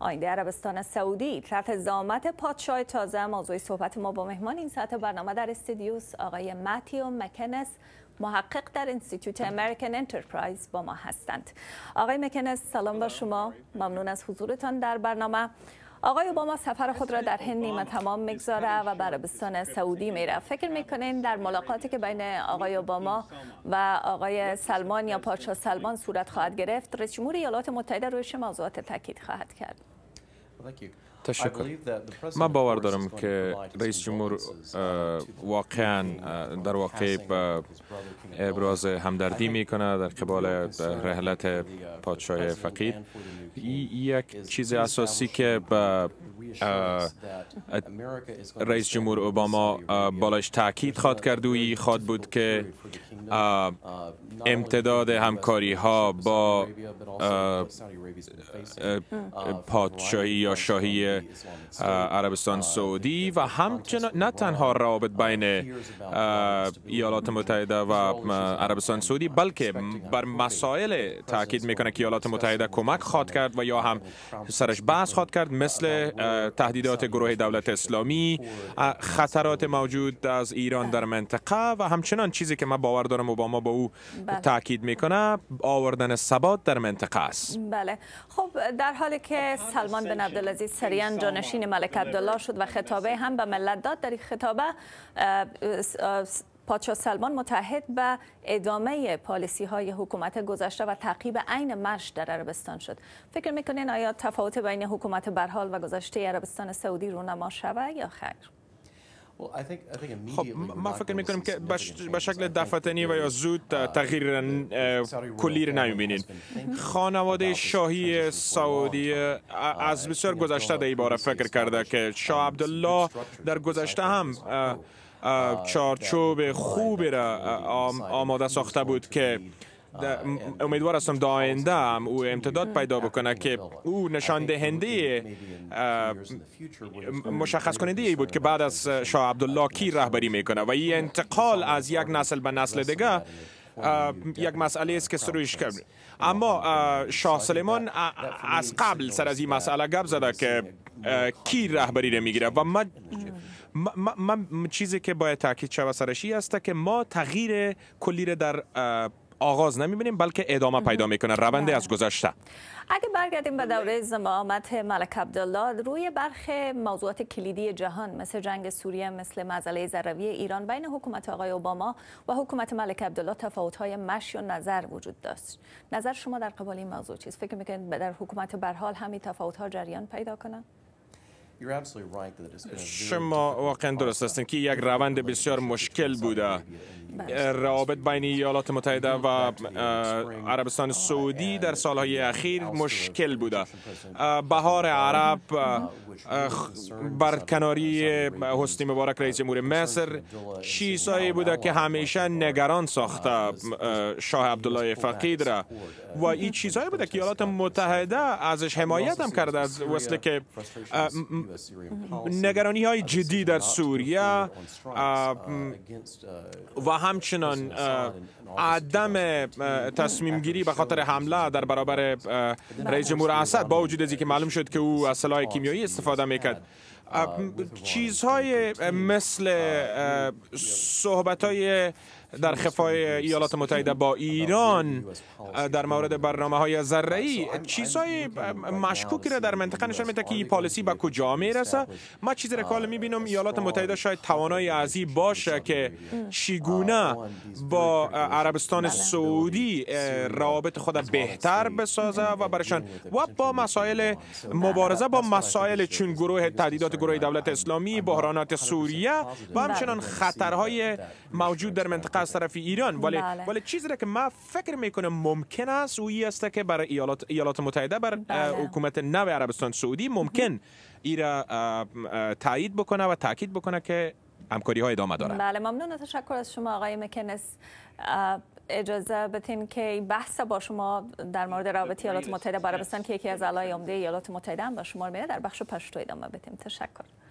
آینده عربستان سعودی طرف زامت پادشاه تازه موضوع صحبت ما با مهمان این ساعت برنامه در استودیوس آقای ماتیو مکنس محقق در انستیتوت امریکن انترپرایز با ما هستند آقای مکنس سلام با شما ممنون از حضورتان در برنامه آقای اوباما سفر خود را در هند نیمه تمام میگذاره و به عربستان سعودی میره فکر میکنین در ملاقاتی که بین آقای اوباما و آقای سلمان یا پادشاه سلمان صورت خواهد گرفت رئیس جمهور ایالات متحده روی چه موضوعات تاکید خواهد کرد تشکر ما باور دارم که رئیس جمهور واقعا در واقع ابراز همدردی میکنه در قبال رحلت پادشاه فقید یک چیز اساسی که رئیس جمهور اوباما بالاش تاکید خواد کرد و خواد بود که امتداد همکاری ها با پادشاهی یا شاهی عربستان سعودی و همچنان نه تنها روابط بین ایالات متحده و عربستان سعودی بلکه بر مسائل تاکید میکنه که ایالات متحده کمک خواد کرد و یا هم سرش بحث خواد کرد مثل تهدیدات گروه دولت اسلامی خطرات موجود از ایران در منطقه و همچنان چیزی که من باور دارم ما با او بله. تاکید میکنه آوردن ثبات در منطقه است بله خب در حالی که سلمان بن عبدالعزیز سریان جانشین ملک عبدالله شد و خطابه هم به ملت داد در این خطابه پادشاه سلمان متحد به ادامه پالیسی های حکومت گذشته و تعقیب عین مرش در عربستان شد فکر میکنین آیا تفاوت بین حکومت برحال و گذشته عربستان سعودی رونما شود یا خیر خب ما فکر میکنیم که به شکل دفتنی و یا زود uh, تغییر کلی رو نمیبینین خانواده شاهی سعودی uh, از بسیار گذشته در باره فکر کرده که شاه عبدالله در گذشته هم uh, چارچوب خوبی را آماده ساخته بود که امیدوار هستم آینده هم او امتداد پیدا بکنه که او نشان دهنده مشخص کننده ای بود که بعد از شاه عبدالله کی رهبری میکنه و این انتقال از یک نسل به نسل دیگه یک مسئله است که سرویش کرد اما شاه سلیمان از قبل سر از این مسئله گب زده که کی رهبری رو میگیره و من چیزی که باید تاکید شود سرشی است که ما تغییر کلی را در آغاز نمیبینیم بلکه ادامه پیدا میکنه روند بله. از گذشته اگه برگردیم به دوره زمامت ملک عبدالله روی برخی موضوعات کلیدی جهان مثل جنگ سوریه مثل مزله ضروی ایران بین حکومت آقای اوباما و حکومت ملک عبدالله های مشی و نظر وجود داشت نظر شما در قبال این موضوع چیست فکر میکنید در حکومت برحال همین ها جریان پیدا کنند شما واقعا درست هستین که یک روند بسیار مشکل بوده بله. روابط بین ایالات متحده و عربستان oh, سعودی در سالهای اخیر مشکل بوده بهار عرب کناری حسنی مبارک رئیس جمهور مصر چیزهایی بوده که همیشه نگران ساخته uh, شاه عبدالله فقید را و این چیزهایی بوده که ایالات متحده ازش حمایت هم کرده از وصله که Mm-hmm. نگرانی های uh, جدی در سوریه uh, uh, و همچنان عدم تصمیم گیری به خاطر حمله در برابر رئیس جمهور اسد با وجود از که معلوم شد که او از سلاح کیمیایی استفاده میکرد چیزهای مثل صحبت های در خفای ایالات متحده با ایران در مورد برنامه های ذره چیزهای مشکوکی را در منطقه نشان میده که این پالیسی به کجا میرسه ما چیزی را کال میبینم ایالات متحده شاید توانای عزی باشه که چگونه با عربستان بله. سعودی رابط خود بهتر بسازه و برشان و با مسائل مبارزه با مسائل چون گروه تهدیدات گروه دولت اسلامی بحرانات سوریه و همچنان بله. خطرهای موجود در منطقه از طرف ایران ولی بله. ولی چیزی که ما فکر میکنم ممکن است او است که برای ایالات, ایالات متحده بر بله. حکومت نو عربستان سعودی ممکن ایرا تایید بکنه و تاکید بکنه که همکاری ها ادامه داره بله ممنون تشکر از شما آقای مکنس اجازه بتین که بحث با شما در مورد رابطه ایالات متحده با عربستان که یکی از علای امده ایالات متحده هم با شما میره در بخش پشتو ادامه بتیم تشکر